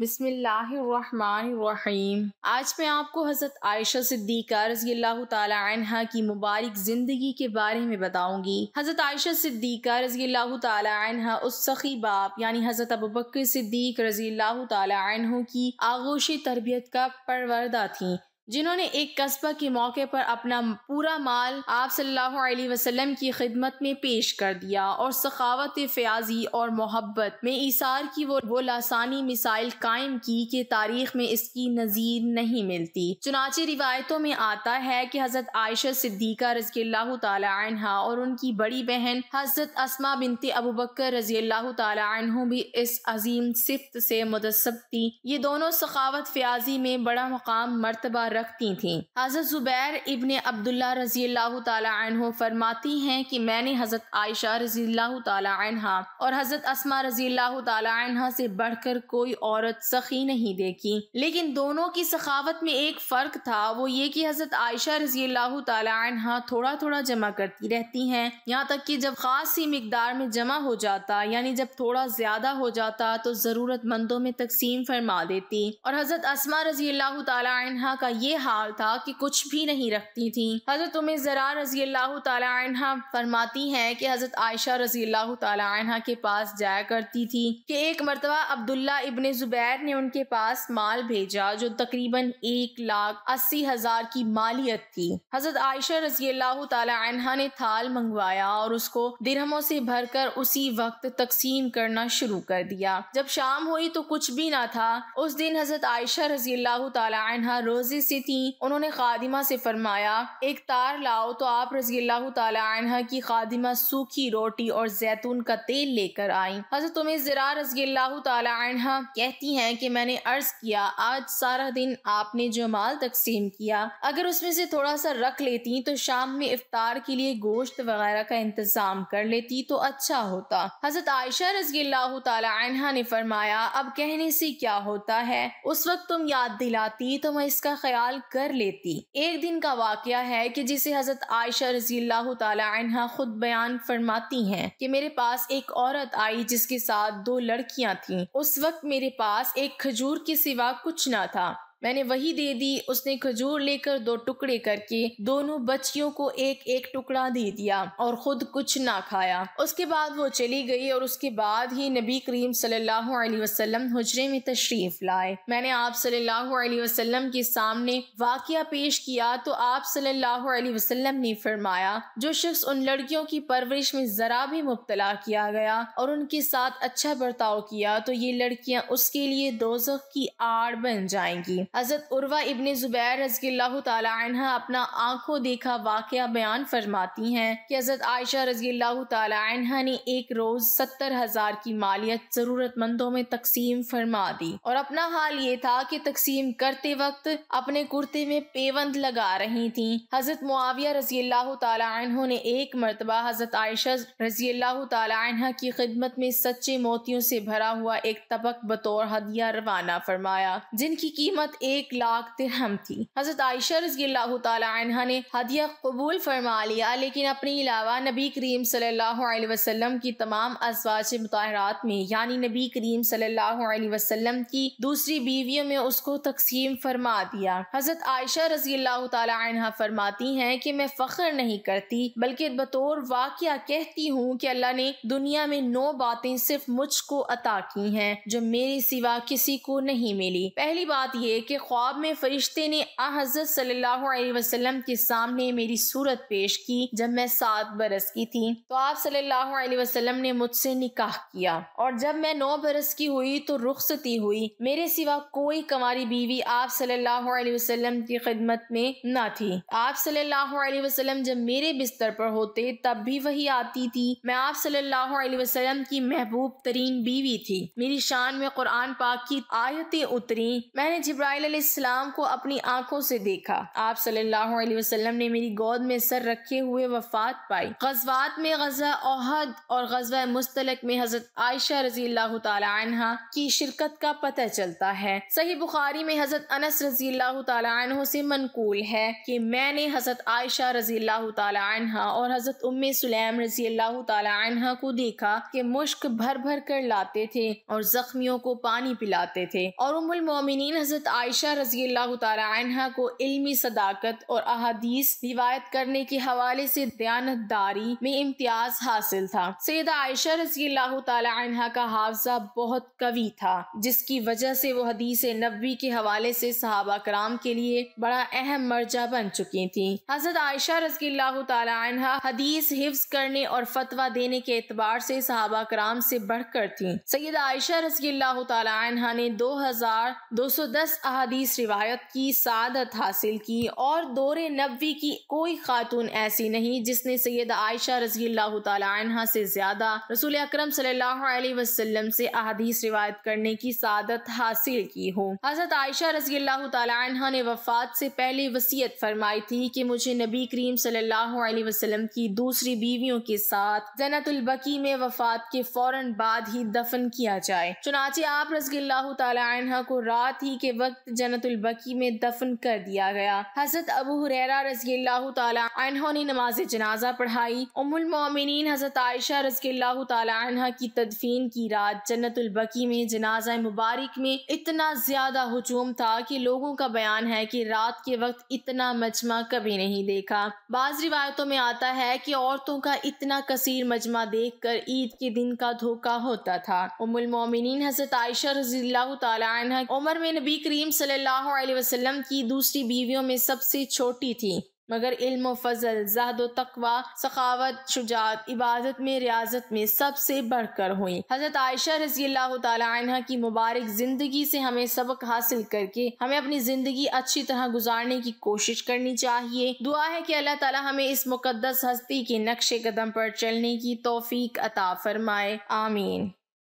बिसमीम आज मैं आपको हज़रत आयशा सिद्दीक़ा रजी अल्लाह तह की मुबारक ज़िंदगी के बारे में बताऊंगी हज़रत आयशा सिद्दीक़ा रजी अल्लाह तह उस सखी बाप यानी हज़रत अबू बकर सिद्दीक रजी अल्लाह तह की आगोश तरबियत का परवरदा थी जिन्होंने एक कस्बा के मौके पर अपना पूरा माल आप सल्लल्लाहु अलैहि वसल्लम की खिदमत में पेश कर दिया और सखावत फयाजी और मोहब्बत में ईसार की वो वो लासानी मिसाइल कायम की कि तारीख में इसकी नज़ीर नहीं मिलती चुनाचे रिवायतों में आता है कि हज़रत आयशा सिद्दीका रजी अल्लाह तहा और उनकी बड़ी बहन हज़रत असमा बिनते अबू बकर रजी अल्लाह तु भी इस अजीम सिफ्त से मुदसब थी ये दोनों सखावत फयाजी में बड़ा मकाम मरतबा रखती थीं हज़रत ज़ुबैर इबन अब्दुल्ला रजी अल्लाह तह फरमाती हैं कि मैंने हज़रत आयशा रजी अल्लाह तह और हज़रत असमा रजी अल्लाह तह से बढ़कर कोई औरत सखी नहीं देखी लेकिन दोनों की सखावत में एक फ़र्क था वो ये कि हज़रत आयशा रजी अल्लाह तह थोड़ा थोड़ा जमा करती रहती हैं यहाँ तक कि जब ख़ास ही मकदार में जमा हो जाता यानी जब थोड़ा ज़्यादा हो जाता तो ज़रूरतमंदों में तकसीम फरमा देती और हज़रत असमा रजी अल्लाह तह का ये ये हाल था कि कुछ भी नहीं रखती थी हजरत उम जरा रजी अल्लाह तला फरमाती हैं कि हजरत आयशा रजी अल्लाह तला के पास जाया करती थी कि एक मरतबा अब्दुल्ला इबन जुबैर ने उनके पास माल भेजा जो तकरीबन एक लाख अस्सी हजार की मालियत थी हजरत आयशा रजी अल्लाह तला ने थाल मंगवाया और उसको दिरहमों से भरकर उसी वक्त तकसीम करना शुरू कर दिया जब शाम हुई तो कुछ भी ना था उस दिन हजरत आयशा रजी अल्लाह तला रोजे से से थी उन्होंने खादिमा से फरमाया एक तार लाओ तो आप रजी की खादिमा सूखी रोटी और जैतून का तेल लेकर आई हजरत तुम्हें जरा रजी कहती है की मैंने अर्ज किया आज सारा दिन आपने जो माल तकसीम किया अगर उसमें से थोड़ा सा रख लेती तो शाम में इफ्तार के लिए गोश्त वगैरह का इंतजाम कर लेती तो अच्छा होता हजरत आयशा रजी तह ने फरमाया अब कहने से क्या होता है उस वक्त तुम याद दिलाती तो मैं इसका ख्याल इस्तेमाल कर लेती एक दिन का वाक़ है कि जिसे हजरत आयशा रजील तला खुद बयान फरमाती हैं कि मेरे पास एक औरत आई जिसके साथ दो लड़कियां थीं उस वक्त मेरे पास एक खजूर के सिवा कुछ ना था मैंने वही दे दी उसने खजूर लेकर दो टुकड़े करके दोनों बच्चियों को एक एक टुकड़ा दे दिया और खुद कुछ ना खाया उसके बाद वो चली गई और उसके बाद ही नबी करीम सल्लल्लाहु अलैहि वसल्लम हजरे में तशरीफ लाए मैंने आप सल्लल्लाहु अलैहि वसल्लम के सामने वाकया पेश किया तो आप सल्लल्लाहु अलैहि वसल्लम ने फरमाया जो शख्स उन लड़कियों की परवरिश में ज़रा भी मुबतला किया गया और उनके साथ अच्छा बर्ताव किया तो ये लड़कियाँ उसके लिए दोजख की आड़ बन जाएंगी हजरत उर्वा इबन जुबैर रजील्ला तहा अपना आंखों देखा वाक़ बयान फरमाती हैं कि हजरत आयशा रजील्ला तहा ने एक रोज़ सत्तर हज़ार की मालियत ज़रूरतमंदों में तकसीम फरमा दी और अपना हाल ये था कि तकसीम करते वक्त अपने कुर्ते में पेवंद लगा रही थी हजरत मुआविया रजील्ला तहा ने एक मरतबा हजरत आयशा अल्लाह तहा की खिदमत में सच्चे मोतियों से भरा हुआ एक तबक बतौर हदिया रवाना फरमाया जिनकी कीमत एक लाख दिरहम थी हजरत आयशा रजी अल्लाह ने हदिया कबूल फरमा लिया लेकिन अपने अलावा नबी करीम सल्लाम की तमाम अजवाज मुताहरात में यानी नबी करीम सल्लाम की दूसरी बीवियों में उसको तकसीम फरमा दिया हजरत आयशा रजी अल्लाह फरमाती है की मैं फ़ख्र नहीं करती बल्कि बतौर वाक़ कहती हूँ की अल्लाह ने दुनिया में नौ बातें सिर्फ मुझको अता की है जो मेरे सिवा किसी को नहीं मिली पहली बात ये कि ख्वाब में फरिश्ते ने हज़रत सल्लल्लाहु अलैहि वसल्लम के सामने मेरी सूरत पेश की जब मैं सात बरस की थी तो आप सल्लल्लाहु अलैहि वसल्लम ने मुझसे निकाह किया और जब मैं नौ बरस की हुई तो रुखसती हुई मेरे सिवा कोई कमारी बीवी आप सल्लल्लाहु अलैहि वसल्लम की खिदमत में न थी आप सल्लल्लाहु अलैहि वसल्लम जब मेरे बिस्तर पर होते तब भी वही आती थी मैं आप सल्लल्लाहु अलैहि वसल्लम की महबूब तरीन बीवी थी मेरी शान में कुरान पाक की आयतें उतरी मैंने जिब्राइल इस्लाम को अपनी आंखों से देखा आप सल्लल्लाहु अलैहि वसल्लम ने मेरी गोद में सर रखे हुए वफात पाई गजवात में गजा ओहद और गजवा मुस्तलक में हजरत आयशा रजी अल्लाह तहा की शिरकत का पता चलता है सही बुखारी में हजरत अनस रजी अल्लाह तह से मनकूल है कि मैंने हजरत आयशा रजी अल्लाह तहा और हजरत उम सुलैम रजी अल्लाह तहा को देखा कि मुश्क भर भर कर लाते थे और जख्मियों को पानी पिलाते थे और उमुल मोमिन हजरत आय आयशा रजी अल्लाह तारा को इल्मी सदाकत और अहदीस रिवायत करने के हवाले से दयानतदारी में इम्तियाज हासिल था सैद आयशा रजी अल्लाह तह का हाफजा बहुत कवि था जिसकी वजह से वो हदीस नबी के हवाले से सहाबा कराम के लिए बड़ा अहम मर्जा बन चुकी थी हजरत आयशा रजी अल्लाह तह हदीस हिफ्स करने और फतवा देने के एतबार से सहाबा कराम से बढ़कर थी सैद आयशा रजी अल्लाह तह ने दो हजार दो सौ दस अहदीस रिवायत की सादत हासिल की और दौरे नबी की कोई खातून ऐसी नहीं जिसने सैयद आयशा रजी अल्लाह तहा से ज्यादा रसूल अक्रम सल्लाम से अहदीस रिवायत करने की सादत हासिल की हो हजरत आयशा रजी अल्लाह ने वफात से पहले वसीयत फरमाई थी कि मुझे नबी करीम सल्लाम की दूसरी बीवियों के साथ जनतुलबकी में वफात के फौरन बाद ही दफन किया जाए चुनाचे आप रजी अल्लाह को रात ही के वक्त जनतुलबकी में दफन कर दिया गया हजरत अबू हुरैरा रजी अल्लाह ने नमाज जनाजा पढ़ाई उमुलमिन हजरत आयशा रजी अल्लाह की तदफीन की रात जन्नतुलबकी में जनाजा मुबारक में इतना ज्यादा हजूम था कि लोगों का बयान है कि रात के वक्त इतना मजमा कभी नहीं देखा बाज रिवायतों में आता है कि औरतों का इतना कसीर मजमा देख कर ईद के दिन का धोखा होता था मोमिन हजरत आयशा रजी अल्लाह उमर में नबी करीम सल्लल्लाहु अलैहि वसल्लम की दूसरी बीवियों में सबसे छोटी थी मगर इल्म फजल जहद तकवा सखावत शुजात इबादत में रियाजत में सबसे बढ़कर हुई हजरत आयशा रजी अल्लाह तह की मुबारक जिंदगी से हमें सबक हासिल करके हमें अपनी जिंदगी अच्छी तरह गुजारने की कोशिश करनी चाहिए दुआ है कि अल्लाह ताला हमें इस मुकदस हस्ती के नक्शे कदम पर चलने की तोफीक अता फरमाए आमीन